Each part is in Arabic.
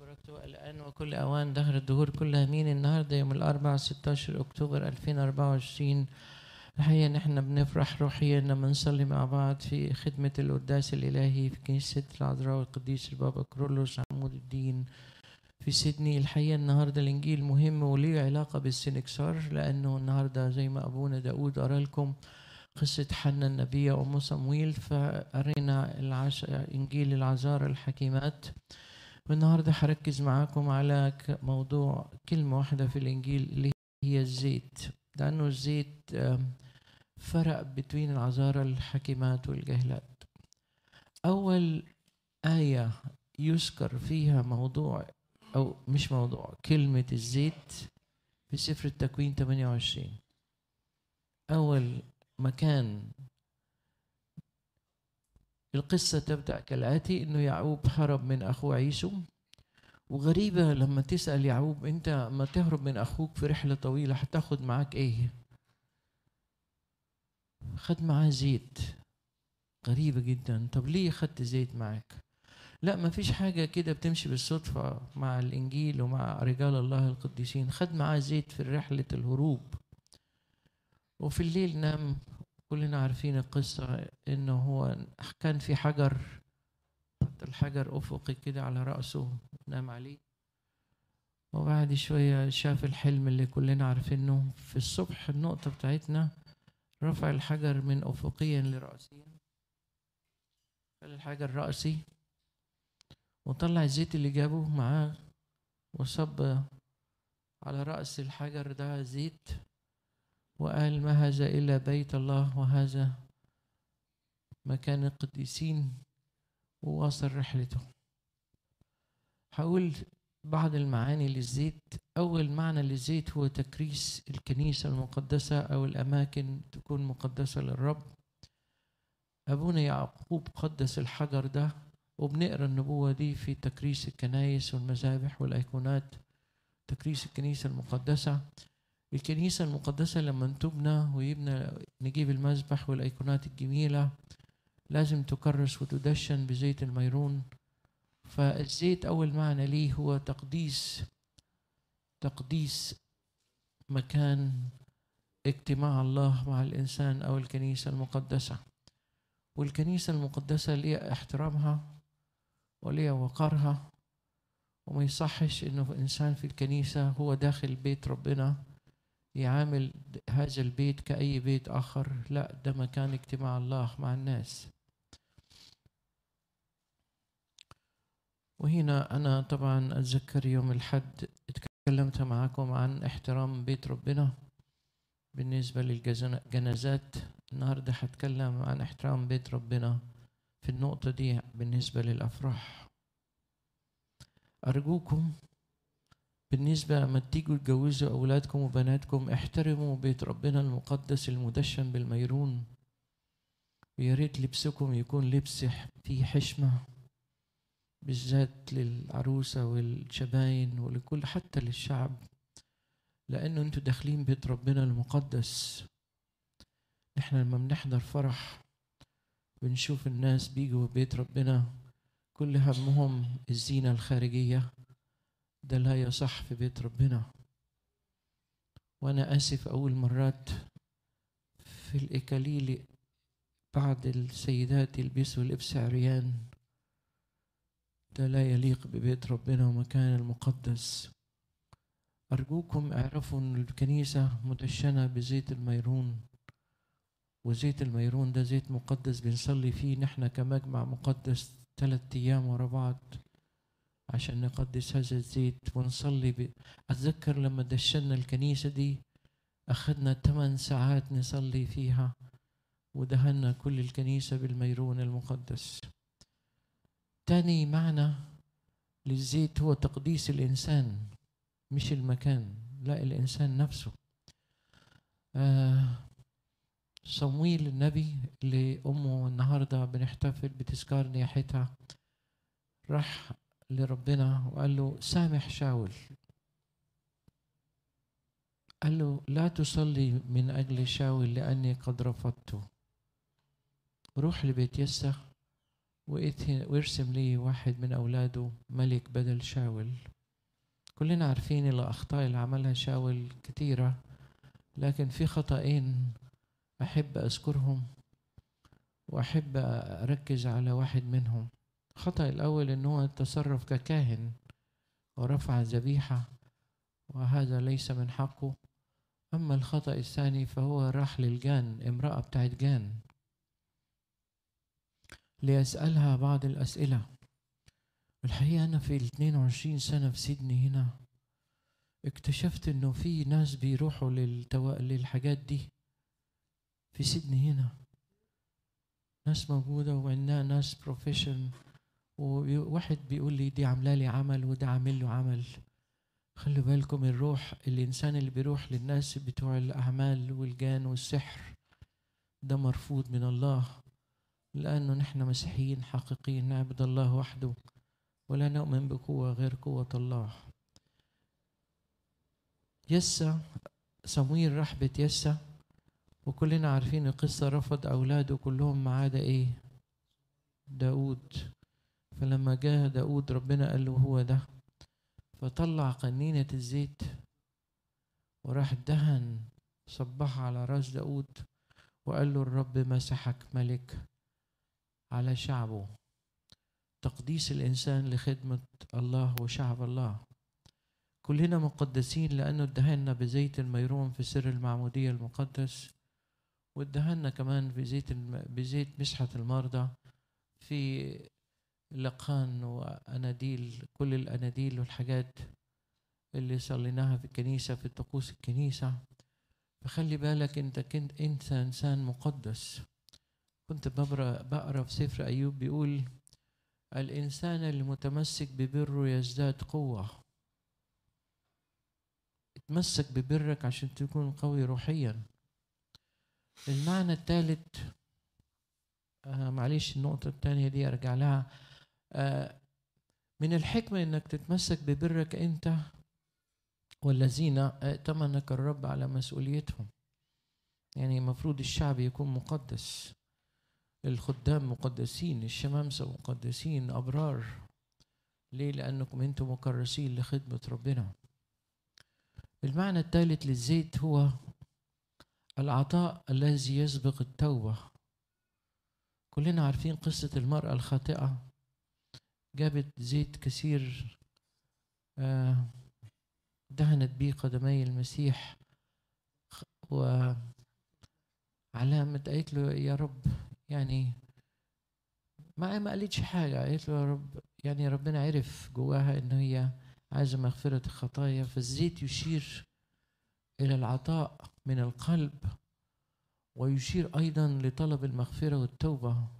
بركته الآن وكل أوان دهر الدهور كلها مين النهاردة يوم الأربعاء 16 أكتوبر 2024 الحقيقة إن إحنا بنفرح روحيا لما نصلي مع بعض في خدمة القداس الإلهي في كنيسة العذراء والقديس البابا كرولوس عمود الدين في سيدني الحقيقة النهاردة الإنجيل مهم وليه علاقة بالسنكسار لأنه النهاردة زي ما أبونا داود قرأ لكم قصة حنا النبية وأم صمويل فقرينا العش... إنجيل العزار الحكيمات النهارده هركز معاكم على موضوع كلمة واحدة في الإنجيل اللي هي الزيت لأنه الزيت فرق بين العذارى الحكيمات والجهلات أول آية يذكر فيها موضوع أو مش موضوع كلمة الزيت في سفر التكوين 28 أول مكان القصة تبدأ كالآتي إنه يعقوب هرب من أخوه عيسو وغريبة لما تسأل يعقوب أنت ما تهرب من أخوك في رحلة طويلة هتاخد معاك إيه؟ خد معاه زيت غريبة جدا طب ليه خدت زيت معاك؟ لا ما فيش حاجة كده بتمشي بالصدفة مع الإنجيل ومع رجال الله القديسين خد معاه زيت في رحلة الهروب وفي الليل نام كلنا عارفين القصة إنه هو كان في حجر حط الحجر أفقي كده على رأسه نام عليه وبعد شوية شاف الحلم اللي كلنا عارفينه في الصبح النقطة بتاعتنا رفع الحجر من أفقيا لرأسيا خلى الحجر رأسي وطلع الزيت اللي جابه معاه وصب على رأس الحجر ده زيت وقال ما هذا إلا بيت الله وهذا مكان القديسين وواصل رحلته هقول بعض المعاني للزيت أول معنى للزيت هو تكريس الكنيسة المقدسة أو الأماكن تكون مقدسة للرب أبونا يعقوب قدس الحجر ده وبنقرا النبوة دي في تكريس الكنايس والمذابح والأيقونات تكريس الكنيسة المقدسة الكنيسة المقدسة لما تبنى ويبنى نجيب المذبح والأيقونات الجميلة لازم تكرس وتدشن بزيت الميرون فالزيت أول معنى ليه هو تقديس تقديس مكان اجتماع الله مع الإنسان أو الكنيسة المقدسة والكنيسة المقدسة ليها احترامها وليها وقارها وما يصحش إنه إنسان في الكنيسة هو داخل بيت ربنا يعامل هذا البيت كأي بيت آخر لا ده مكان اجتماع الله مع الناس وهنا أنا طبعا أتذكر يوم الحد اتكلمت معاكم عن احترام بيت ربنا بالنسبة للجنازات النهاردة هتكلم عن احترام بيت ربنا في النقطة دي بالنسبة للأفراح أرجوكم بالنسبة لما تيجوا تجوزوا أولادكم وبناتكم احترموا بيت ربنا المقدس المدشن بالميرون ويا لبسكم يكون لبس فيه حشمة بالذات للعروسة والشباين ولكل حتى للشعب لأنه أنتوا داخلين بيت ربنا المقدس إحنا لما بنحضر فرح بنشوف الناس بيجوا بيت ربنا كل همهم الزينة الخارجية ده لا يصح في بيت ربنا وانا اسف اول مرات في الاكاليل بعض السيدات يلبسوا لبس عريان ده لا يليق ببيت ربنا ومكان المقدس أرجوكم اعرفوا أن الكنيسة مدشنة بزيت الميرون وزيت الميرون ده زيت مقدس بنصلي فيه نحن كمجمع مقدس ثلاثة أيام ورا بعض عشان نقدس هذا الزيت ونصلي بي. أتذكر لما دشنا الكنيسة دي أخذنا ثمان ساعات نصلي فيها ودهنا كل الكنيسة بالميرون المقدس تاني معنى للزيت هو تقديس الإنسان مش المكان لا الإنسان نفسه آه صمويل النبي اللي أمه النهاردة بنحتفل بتذكار نياحتها راح لربنا وقال له سامح شاول قال له لا تصلي من أجل شاول لأني قد رفضته روح لبيت يسخ وارسم لي واحد من أولاده ملك بدل شاول كلنا عارفين الأخطاء اللي عملها شاول كتيرة لكن في خطأين أحب أذكرهم وأحب أركز على واحد منهم الخطأ الأول إن هو التصرف ككاهن ورفع ذبيحة وهذا ليس من حقه أما الخطأ الثاني فهو راح للجان امرأة بتاعت جان ليسألها بعض الأسئلة الحقيقة أنا في الاثنين وعشرين سنة في سيدني هنا اكتشفت إنه في ناس بيروحوا للتو... للحاجات دي في سيدني هنا ناس موجودة وعندنا ناس بروفيشن وواحد بيقول لي دي عامله لي عمل وده عامل له عمل خلوا بالكم الروح الانسان اللي بيروح للناس بتوع الاعمال والجان والسحر ده مرفوض من الله لانه نحن مسيحيين حقيقيين نعبد الله وحده ولا نؤمن بقوه غير قوه الله يسا صمويل راح بيت يسا وكلنا عارفين القصه رفض اولاده كلهم ما عدا ايه داود فلما جاء داود ربنا قال له هو ده فطلع قنينة الزيت وراح دهن صبح على راس داود وقال له الرب مسحك ملك على شعبه تقديس الإنسان لخدمة الله وشعب الله كلنا مقدسين لأنه ادهنا بزيت الميرون في سر المعمودية المقدس وادهنا كمان بزيت بزيت مسحة المرضى في لقان واناديل كل الاناديل والحاجات اللي صليناها في الكنيسه في طقوس الكنيسه فخلي بالك انت كنت انت انسان مقدس كنت بقرا بقرا في سفر ايوب بيقول الانسان المتمسك ببره يزداد قوه اتمسك ببرك عشان تكون قوي روحيا المعنى الثالث آه معلش النقطة الثانية دي أرجع لها آه، من الحكمة انك تتمسك ببرك انت والذين آه، ائتمنك الرب على مسؤوليتهم يعني المفروض الشعب يكون مقدس الخدام مقدسين الشمامسة مقدسين أبرار ليه لأنكم أنتم مكرسين لخدمة ربنا المعنى الثالث للزيت هو العطاء الذي يسبق التوبة كلنا عارفين قصة المرأة الخاطئة جابت زيت كثير آه، دهنت بيه قدمي المسيح وعلامة قالت له يا رب يعني ما ما قالتش حاجة قالت له يا رب يعني ربنا عرف جواها إن هي عايزة مغفرة الخطايا فالزيت يشير إلى العطاء من القلب ويشير أيضا لطلب المغفرة والتوبة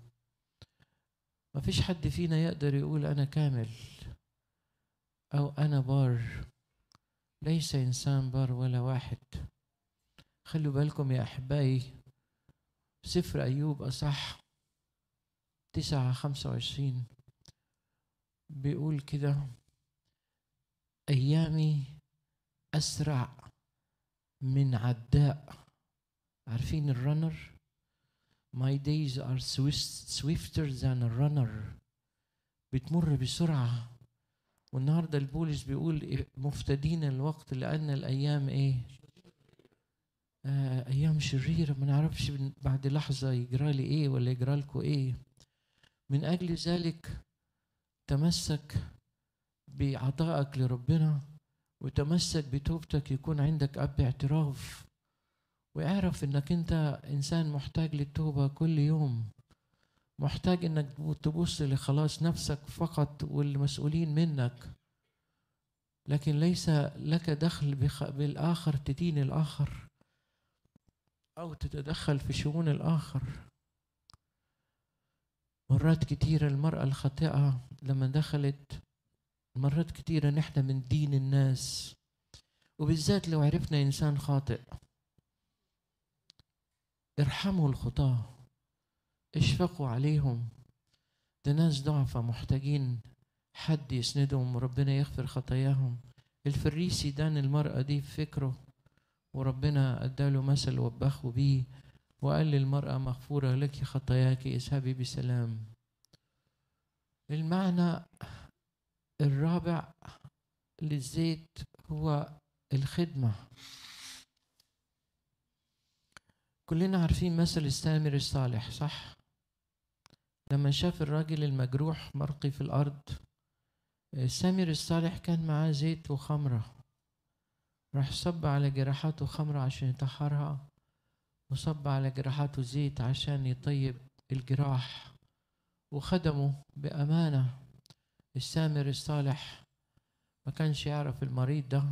ما فيش حد فينا يقدر يقول أنا كامل أو أنا بار ليس إنسان بار ولا واحد خلوا بالكم يا أحبائي سفر أيوب أصح تسعة خمسة وعشرين بيقول كده أيامي أسرع من عداء عارفين الرنر My days are swifter than a runner بتمر بسرعة والنهاردة البولس بيقول مفتدين الوقت لأن الأيام إيه؟ آه أيام شريرة ما نعرفش بعد لحظة يجرى لي إيه ولا يجرى لكم إيه من أجل ذلك تمسك بعطائك لربنا وتمسك بتوبتك يكون عندك أب اعتراف واعرف انك انت انسان محتاج للتوبه كل يوم محتاج انك تبص لخلاص نفسك فقط والمسؤولين منك لكن ليس لك دخل بالاخر تدين الاخر او تتدخل في شؤون الاخر مرات كتيرة المرأة الخاطئة لما دخلت مرات كتيرة نحن من دين الناس وبالذات لو عرفنا إنسان خاطئ ارحموا الخطاة اشفقوا عليهم ده ناس ضعفة محتاجين حد يسندهم وربنا يغفر خطاياهم الفريسي دان المرأة دي بفكره وربنا اداله مثل وبخه بيه وقال للمرأة مغفورة لك خطاياك اذهبي بسلام المعنى الرابع للزيت هو الخدمة كلنا عارفين مثل السامر الصالح صح لما شاف الراجل المجروح مرقي في الارض السامر الصالح كان معاه زيت وخمره راح صب على جراحاته خمره عشان يطهرها وصب على جراحاته زيت عشان يطيب الجراح وخدمه بأمانة السامر الصالح ما كانش يعرف المريض ده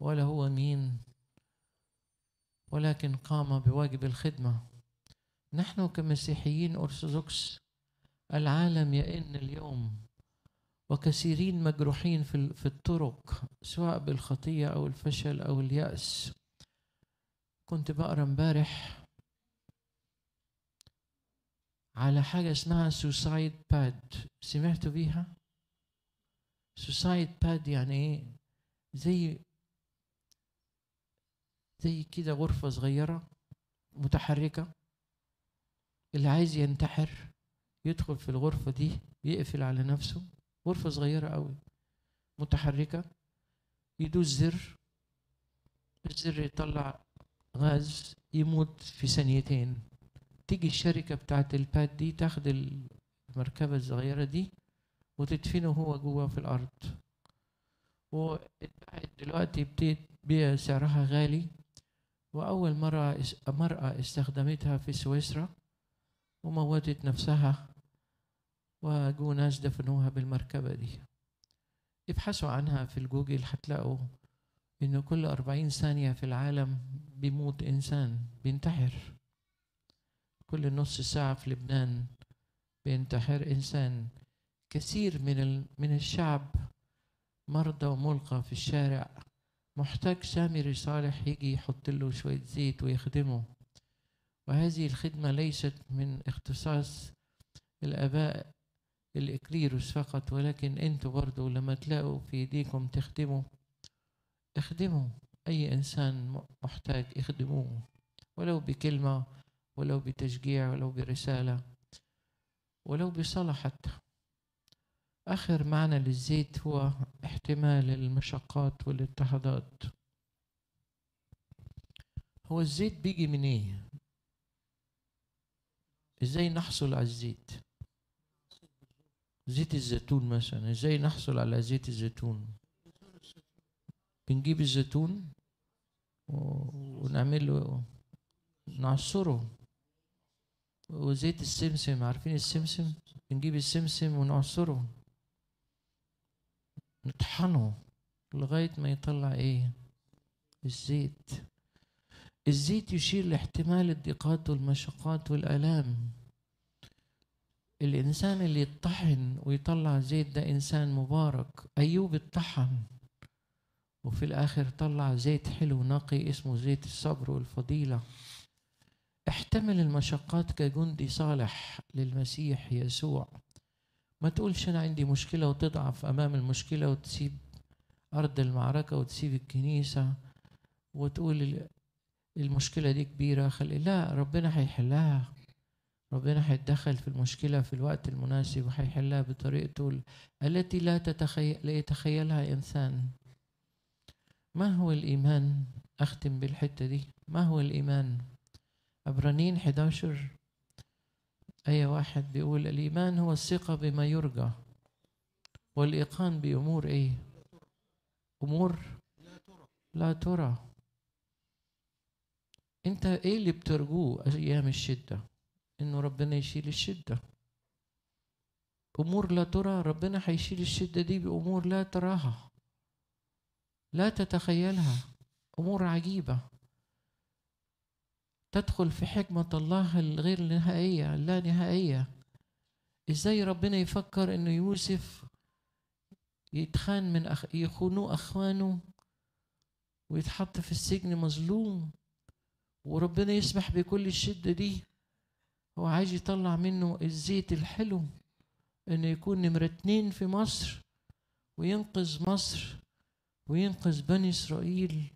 ولا هو مين ولكن قام بواجب الخدمة نحن كمسيحيين أرثوذكس العالم يئن اليوم وكثيرين مجروحين في الطرق سواء بالخطية أو الفشل أو اليأس كنت بقرا امبارح على حاجة اسمها سوسايد باد سمعتوا بيها؟ سوسايد باد يعني ايه؟ زي زي كده غرفة صغيرة متحركة اللي عايز ينتحر يدخل في الغرفة دي يقفل على نفسه غرفة صغيرة قوي متحركة يدوس زر الزر يطلع غاز يموت في ثانيتين تيجي الشركة بتاعت الباد دي تاخد المركبة الصغيرة دي وتدفنه هو جوه في الأرض واتباعت دلوقتي بتبيع سعرها غالي وأول مرة مرأة استخدمتها في سويسرا وموتت نفسها وجو ناس دفنوها بالمركبة دي ابحثوا عنها في الجوجل هتلاقوا إن كل أربعين ثانية في العالم بيموت إنسان بينتحر كل نص ساعة في لبنان بينتحر إنسان كثير من من الشعب مرضى وملقى في الشارع محتاج سامر صالح يجي يحط له شوية زيت ويخدمه وهذه الخدمة ليست من اختصاص الآباء الإكليروس فقط ولكن أنتوا برضو لما تلاقوا في إيديكم تخدموا اخدموا أي إنسان محتاج اخدموه ولو بكلمة ولو بتشجيع ولو برسالة ولو بصلاة حتى آخر معنى للزيت هو احتمال المشقات والاضطهادات هو الزيت بيجي من ايه ازاي نحصل على الزيت زيت الزيتون مثلا ازاي نحصل على زيت الزيتون بنجيب الزيتون ونعمله نعصره وزيت السمسم عارفين السمسم بنجيب السمسم ونعصره نطحنه لغاية ما يطلع ايه الزيت الزيت يشير لاحتمال الضيقات والمشقات والآلام الإنسان اللي يطحن ويطلع زيت ده إنسان مبارك أيوب الطحن وفي الآخر طلع زيت حلو نقي اسمه زيت الصبر والفضيلة احتمل المشقات كجندي صالح للمسيح يسوع ما تقولش أنا عندي مشكلة وتضعف أمام المشكلة وتسيب أرض المعركة وتسيب الكنيسة وتقول المشكلة دي كبيرة خلي لا ربنا هيحلها ربنا هيتدخل في المشكلة في الوقت المناسب وهيحلها بطريقته التي لا تتخيل لا يتخيلها إنسان ما هو الإيمان؟ أختم بالحتة دي ما هو الإيمان؟ عبرانيين 11 أي واحد بيقول الإيمان هو الثقة بما يرجى والإيقان بأمور إيه؟ أمور لا ترى أنت إيه اللي بترجوه أيام الشدة؟ إنه ربنا يشيل الشدة أمور لا ترى ربنا هيشيل الشدة دي بأمور لا تراها لا تتخيلها أمور عجيبة تدخل في حكمة الله الغير نهائية اللانهائية ازاي ربنا يفكر انه يوسف يتخان من أخ... يخونوه اخوانه ويتحط في السجن مظلوم وربنا يسمح بكل الشدة دي هو عايز يطلع منه الزيت الحلو انه يكون نمرة اتنين في مصر وينقذ مصر وينقذ بني اسرائيل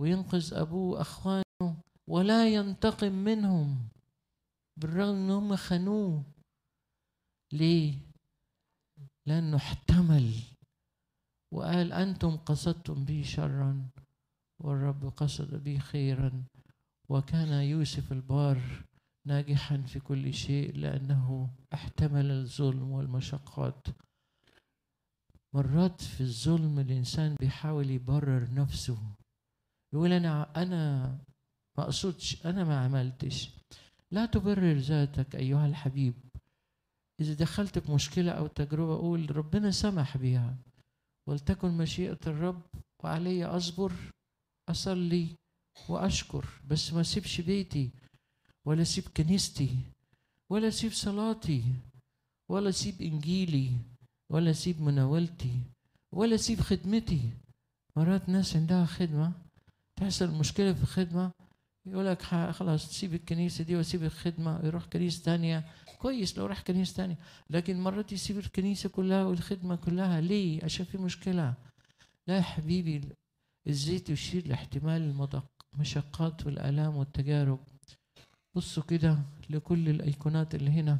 وينقذ ابوه اخوانه ولا ينتقم منهم بالرغم ان هم خانوه ليه لانه احتمل وقال انتم قصدتم بي شرا والرب قصد بي خيرا وكان يوسف البار ناجحا في كل شيء لانه احتمل الظلم والمشقات مرات في الظلم الانسان بيحاول يبرر نفسه يقول انا انا ما أقصدش أنا ما عملتش لا تبرر ذاتك أيها الحبيب إذا دخلت بمشكلة أو تجربة قول ربنا سمح بيها ولتكن مشيئة الرب وعلي أصبر أصلي وأشكر بس ما سيبش بيتي ولا سيب كنيستي ولا سيب صلاتي ولا سيب إنجيلي ولا سيب مناولتي ولا سيب خدمتي مرات ناس عندها خدمة تحصل مشكلة في الخدمة يقول لك خلاص تسيب الكنيسة دي واسيب الخدمة يروح كنيسة تانية كويس لو راح كنيسة تانية لكن مرات يسيب الكنيسة كلها والخدمة كلها ليه عشان في مشكلة لا يا حبيبي الزيت يشير لاحتمال المشقات والآلام والتجارب بصوا كده لكل الأيقونات اللي هنا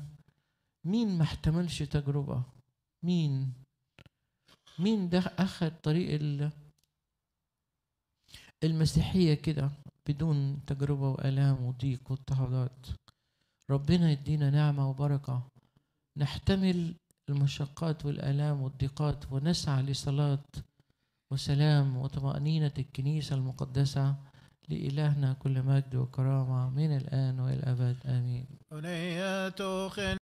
مين ما احتملش تجربة مين مين ده أخد طريق المسيحية كده بدون تجربة وآلام وضيق واضطهادات ربنا يدينا نعمة وبركة نحتمل المشقات والآلام والضيقات ونسعى لصلاة وسلام وطمأنينة الكنيسة المقدسة لإلهنا كل مجد وكرامة من الآن والأبد آمين